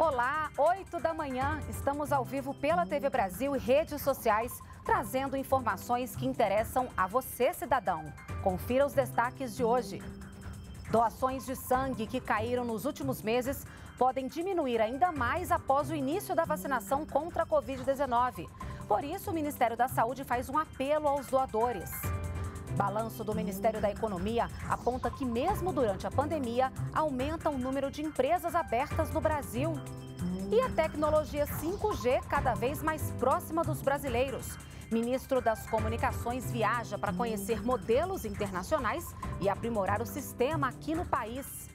Olá, 8 da manhã, estamos ao vivo pela TV Brasil e redes sociais, trazendo informações que interessam a você, cidadão. Confira os destaques de hoje. Doações de sangue que caíram nos últimos meses podem diminuir ainda mais após o início da vacinação contra a Covid-19. Por isso, o Ministério da Saúde faz um apelo aos doadores. Balanço do Ministério da Economia aponta que, mesmo durante a pandemia, aumenta o número de empresas abertas no Brasil. E a tecnologia 5G cada vez mais próxima dos brasileiros. Ministro das Comunicações viaja para conhecer modelos internacionais e aprimorar o sistema aqui no país.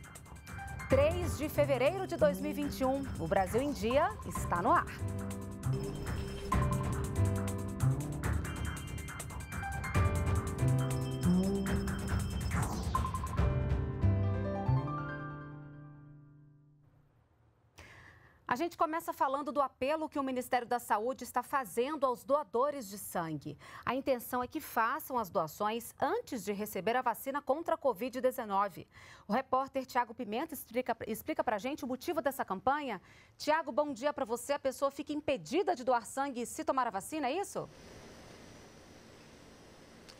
3 de fevereiro de 2021, o Brasil em Dia está no ar. A gente começa falando do apelo que o Ministério da Saúde está fazendo aos doadores de sangue. A intenção é que façam as doações antes de receber a vacina contra a Covid-19. O repórter Tiago Pimenta explica, explica para a gente o motivo dessa campanha. Tiago, bom dia para você. A pessoa fica impedida de doar sangue se tomar a vacina, é isso?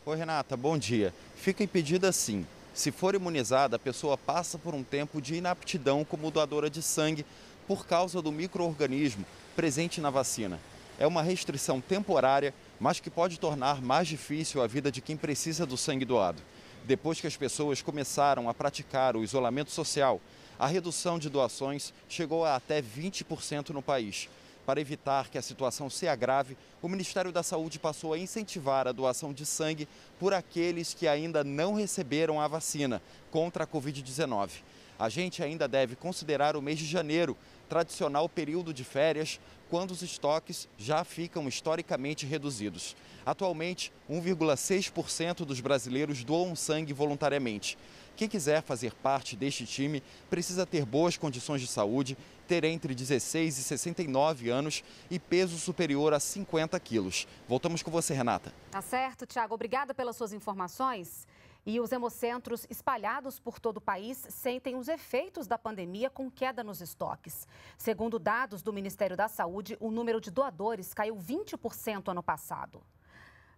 Oi, Renata, bom dia. Fica impedida sim. Se for imunizada, a pessoa passa por um tempo de inaptidão como doadora de sangue por causa do microorganismo presente na vacina. É uma restrição temporária, mas que pode tornar mais difícil a vida de quem precisa do sangue doado. Depois que as pessoas começaram a praticar o isolamento social, a redução de doações chegou a até 20% no país. Para evitar que a situação se agrave, o Ministério da Saúde passou a incentivar a doação de sangue por aqueles que ainda não receberam a vacina contra a Covid-19. A gente ainda deve considerar o mês de janeiro tradicional período de férias, quando os estoques já ficam historicamente reduzidos. Atualmente, 1,6% dos brasileiros doam sangue voluntariamente. Quem quiser fazer parte deste time precisa ter boas condições de saúde, ter entre 16 e 69 anos e peso superior a 50 quilos. Voltamos com você, Renata. Tá certo, Tiago. Obrigada pelas suas informações. E os hemocentros espalhados por todo o país sentem os efeitos da pandemia com queda nos estoques. Segundo dados do Ministério da Saúde, o número de doadores caiu 20% ano passado.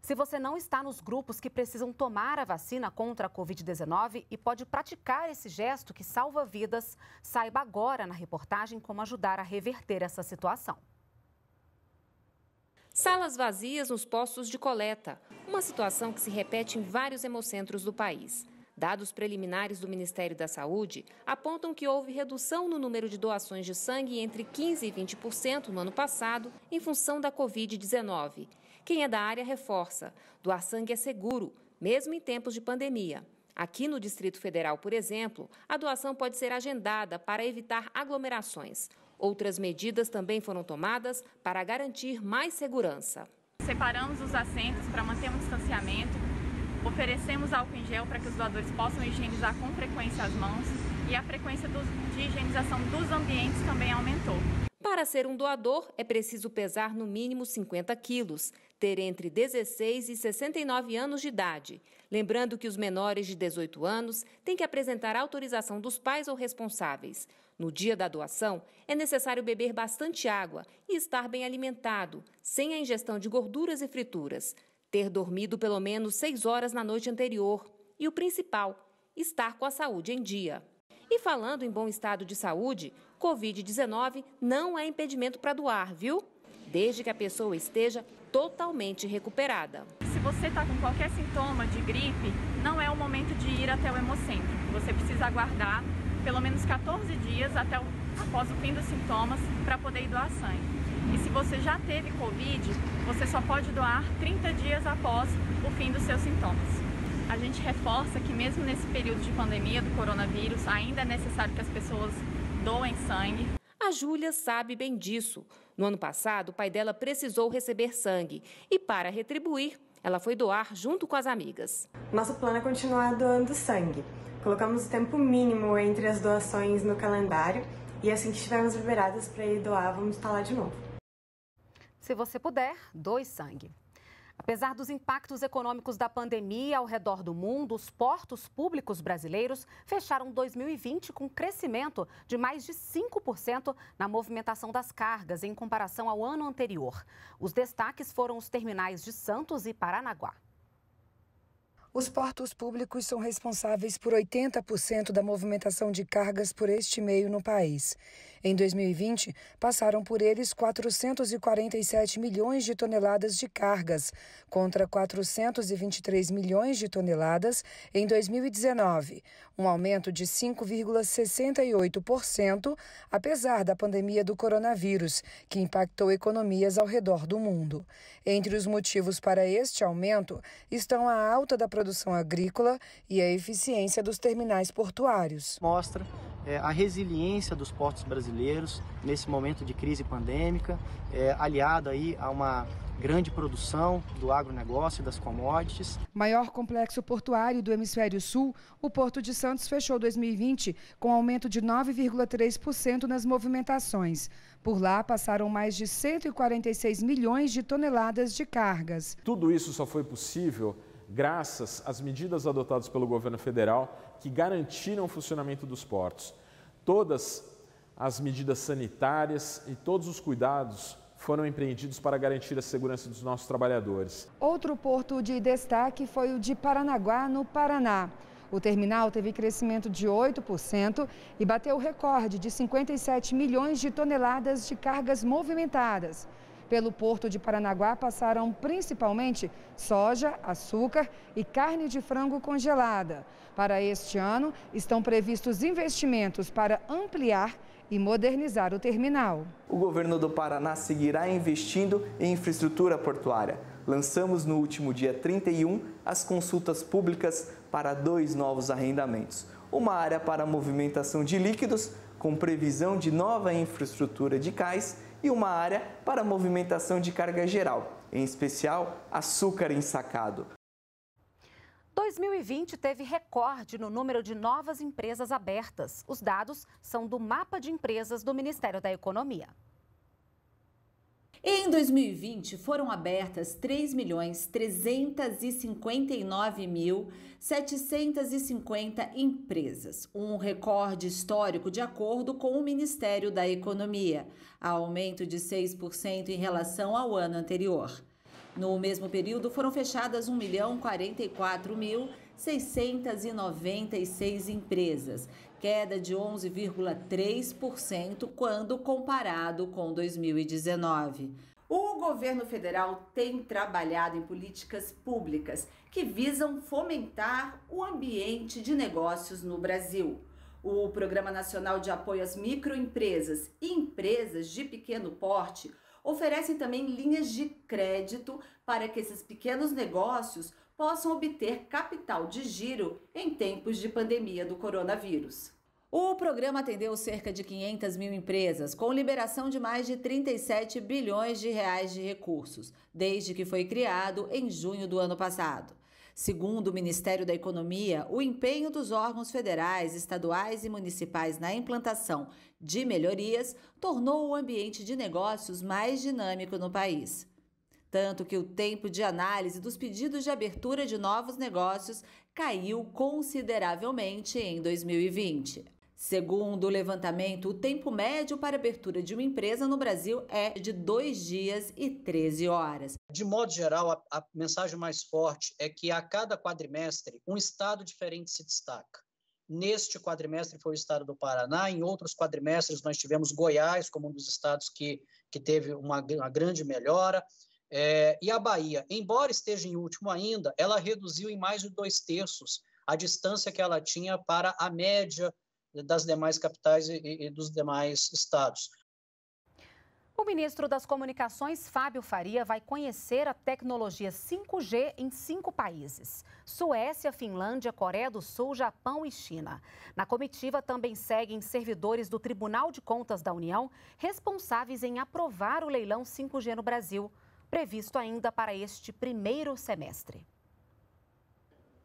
Se você não está nos grupos que precisam tomar a vacina contra a Covid-19 e pode praticar esse gesto que salva vidas, saiba agora na reportagem como ajudar a reverter essa situação. Salas vazias nos postos de coleta, uma situação que se repete em vários hemocentros do país. Dados preliminares do Ministério da Saúde apontam que houve redução no número de doações de sangue entre 15% e 20% no ano passado, em função da Covid-19. Quem é da área reforça: doar sangue é seguro, mesmo em tempos de pandemia. Aqui no Distrito Federal, por exemplo, a doação pode ser agendada para evitar aglomerações. Outras medidas também foram tomadas para garantir mais segurança. Separamos os assentos para manter um distanciamento, oferecemos álcool em gel para que os doadores possam higienizar com frequência as mãos e a frequência de higienização dos ambientes também aumentou. Para ser um doador, é preciso pesar no mínimo 50 quilos ter entre 16 e 69 anos de idade. Lembrando que os menores de 18 anos têm que apresentar autorização dos pais ou responsáveis. No dia da doação, é necessário beber bastante água e estar bem alimentado, sem a ingestão de gorduras e frituras. Ter dormido pelo menos 6 horas na noite anterior. E o principal, estar com a saúde em dia. E falando em bom estado de saúde, Covid-19 não é impedimento para doar, viu? desde que a pessoa esteja totalmente recuperada. Se você está com qualquer sintoma de gripe, não é o momento de ir até o hemocentro. Você precisa aguardar pelo menos 14 dias até o, após o fim dos sintomas para poder ir doar sangue. E se você já teve Covid, você só pode doar 30 dias após o fim dos seus sintomas. A gente reforça que mesmo nesse período de pandemia do coronavírus, ainda é necessário que as pessoas doem sangue, a Júlia sabe bem disso. No ano passado, o pai dela precisou receber sangue e, para retribuir, ela foi doar junto com as amigas. Nosso plano é continuar doando sangue. Colocamos o tempo mínimo entre as doações no calendário e assim que estivermos liberadas para ir doar, vamos estar lá de novo. Se você puder, doe sangue. Apesar dos impactos econômicos da pandemia ao redor do mundo, os portos públicos brasileiros fecharam 2020 com crescimento de mais de 5% na movimentação das cargas em comparação ao ano anterior. Os destaques foram os terminais de Santos e Paranaguá. Os portos públicos são responsáveis por 80% da movimentação de cargas por este meio no país. Em 2020, passaram por eles 447 milhões de toneladas de cargas, contra 423 milhões de toneladas em 2019, um aumento de 5,68%, apesar da pandemia do coronavírus, que impactou economias ao redor do mundo. Entre os motivos para este aumento estão a alta da produção agrícola e a eficiência dos terminais portuários. Mostra é, a resiliência dos portos brasileiros brasileiros nesse momento de crise pandêmica, é, aliado aí a uma grande produção do agronegócio e das commodities. Maior complexo portuário do hemisfério sul, o Porto de Santos fechou 2020 com aumento de 9,3% nas movimentações. Por lá passaram mais de 146 milhões de toneladas de cargas. Tudo isso só foi possível graças às medidas adotadas pelo governo federal que garantiram o funcionamento dos portos. Todas as medidas sanitárias e todos os cuidados foram empreendidos para garantir a segurança dos nossos trabalhadores. Outro porto de destaque foi o de Paranaguá, no Paraná. O terminal teve crescimento de 8% e bateu o recorde de 57 milhões de toneladas de cargas movimentadas pelo porto de Paranaguá passaram principalmente soja, açúcar e carne de frango congelada. Para este ano, estão previstos investimentos para ampliar e modernizar o terminal. O governo do Paraná seguirá investindo em infraestrutura portuária. Lançamos no último dia 31 as consultas públicas para dois novos arrendamentos. Uma área para movimentação de líquidos, com previsão de nova infraestrutura de cais e uma área para movimentação de carga geral, em especial açúcar ensacado. 2020 teve recorde no número de novas empresas abertas. Os dados são do Mapa de Empresas do Ministério da Economia. Em 2020, foram abertas 3.359.750 empresas, um recorde histórico de acordo com o Ministério da Economia, aumento de 6% em relação ao ano anterior. No mesmo período, foram fechadas 1.044.696 empresas, queda de 11,3% quando comparado com 2019. O governo federal tem trabalhado em políticas públicas que visam fomentar o ambiente de negócios no Brasil. O Programa Nacional de Apoio às Microempresas e Empresas de Pequeno Porte oferece também linhas de crédito para que esses pequenos negócios possam obter capital de giro em tempos de pandemia do coronavírus. O programa atendeu cerca de 500 mil empresas, com liberação de mais de 37 bilhões de reais de recursos, desde que foi criado em junho do ano passado. Segundo o Ministério da Economia, o empenho dos órgãos federais, estaduais e municipais na implantação de melhorias tornou o ambiente de negócios mais dinâmico no país tanto que o tempo de análise dos pedidos de abertura de novos negócios caiu consideravelmente em 2020. Segundo o levantamento, o tempo médio para abertura de uma empresa no Brasil é de dois dias e 13 horas. De modo geral, a, a mensagem mais forte é que a cada quadrimestre, um estado diferente se destaca. Neste quadrimestre foi o estado do Paraná, em outros quadrimestres nós tivemos Goiás como um dos estados que, que teve uma, uma grande melhora. É, e a Bahia, embora esteja em último ainda, ela reduziu em mais de dois terços a distância que ela tinha para a média das demais capitais e, e dos demais estados. O ministro das Comunicações, Fábio Faria, vai conhecer a tecnologia 5G em cinco países: Suécia, Finlândia, Coreia do Sul, Japão e China. Na comitiva também seguem servidores do Tribunal de Contas da União, responsáveis em aprovar o leilão 5G no Brasil previsto ainda para este primeiro semestre.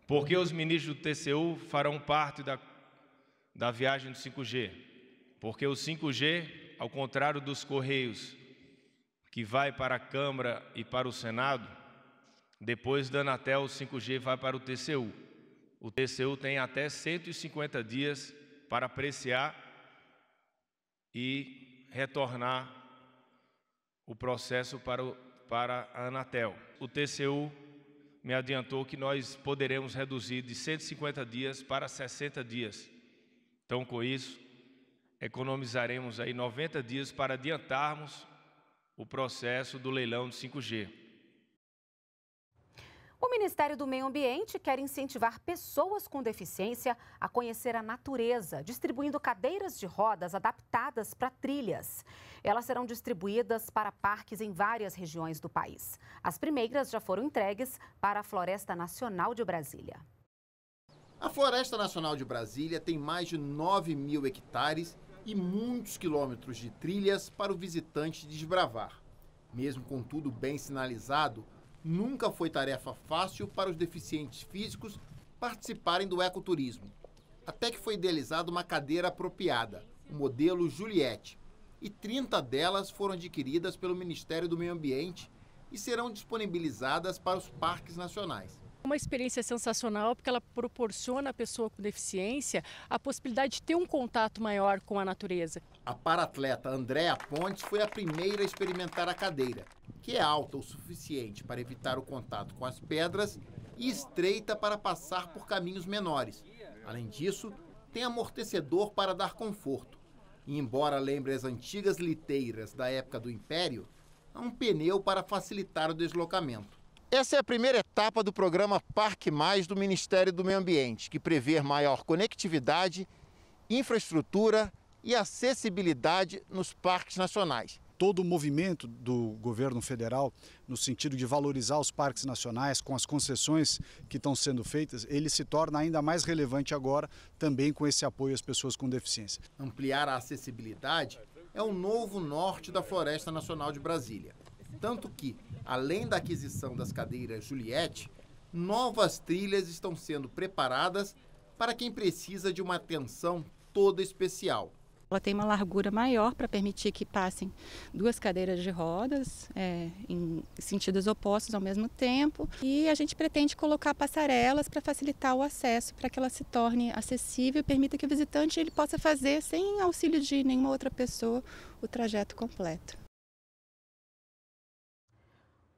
Porque os ministros do TCU farão parte da, da viagem do 5G. Porque o 5G, ao contrário dos Correios, que vai para a Câmara e para o Senado, depois da Anatel, o 5G vai para o TCU. O TCU tem até 150 dias para apreciar e retornar o processo para o para a Anatel. O TCU me adiantou que nós poderemos reduzir de 150 dias para 60 dias. Então, com isso, economizaremos aí 90 dias para adiantarmos o processo do leilão de 5G. O Ministério do Meio Ambiente quer incentivar pessoas com deficiência a conhecer a natureza, distribuindo cadeiras de rodas adaptadas para trilhas. Elas serão distribuídas para parques em várias regiões do país. As primeiras já foram entregues para a Floresta Nacional de Brasília. A Floresta Nacional de Brasília tem mais de 9 mil hectares e muitos quilômetros de trilhas para o visitante desbravar. Mesmo com tudo bem sinalizado, nunca foi tarefa fácil para os deficientes físicos participarem do ecoturismo. Até que foi idealizada uma cadeira apropriada, o modelo Juliette, e 30 delas foram adquiridas pelo Ministério do Meio Ambiente e serão disponibilizadas para os parques nacionais. Uma experiência sensacional porque ela proporciona à pessoa com deficiência a possibilidade de ter um contato maior com a natureza. A paratleta Andréa Pontes foi a primeira a experimentar a cadeira, que é alta o suficiente para evitar o contato com as pedras e estreita para passar por caminhos menores. Além disso, tem amortecedor para dar conforto. E embora lembre as antigas liteiras da época do Império, há um pneu para facilitar o deslocamento. Essa é a primeira etapa do programa Parque Mais do Ministério do Meio Ambiente, que prevê maior conectividade, infraestrutura e acessibilidade nos parques nacionais todo o movimento do governo federal no sentido de valorizar os parques nacionais com as concessões que estão sendo feitas, ele se torna ainda mais relevante agora também com esse apoio às pessoas com deficiência. Ampliar a acessibilidade é o novo norte da Floresta Nacional de Brasília. Tanto que, além da aquisição das cadeiras Juliette, novas trilhas estão sendo preparadas para quem precisa de uma atenção toda especial ela tem uma largura maior para permitir que passem duas cadeiras de rodas é, em sentidos opostos ao mesmo tempo. E a gente pretende colocar passarelas para facilitar o acesso, para que ela se torne acessível e permita que o visitante ele possa fazer sem auxílio de nenhuma outra pessoa o trajeto completo.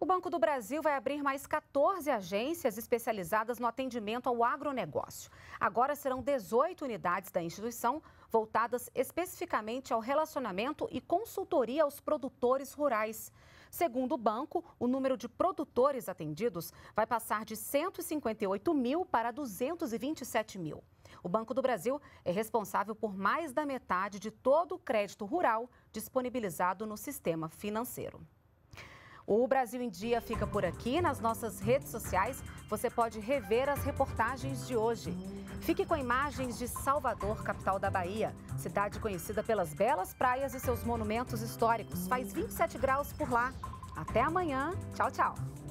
O Banco do Brasil vai abrir mais 14 agências especializadas no atendimento ao agronegócio. Agora serão 18 unidades da instituição voltadas especificamente ao relacionamento e consultoria aos produtores rurais. Segundo o banco, o número de produtores atendidos vai passar de 158 mil para 227 mil. O Banco do Brasil é responsável por mais da metade de todo o crédito rural disponibilizado no sistema financeiro. O Brasil em Dia fica por aqui. Nas nossas redes sociais, você pode rever as reportagens de hoje. Fique com imagens de Salvador, capital da Bahia. Cidade conhecida pelas belas praias e seus monumentos históricos. Faz 27 graus por lá. Até amanhã. Tchau, tchau.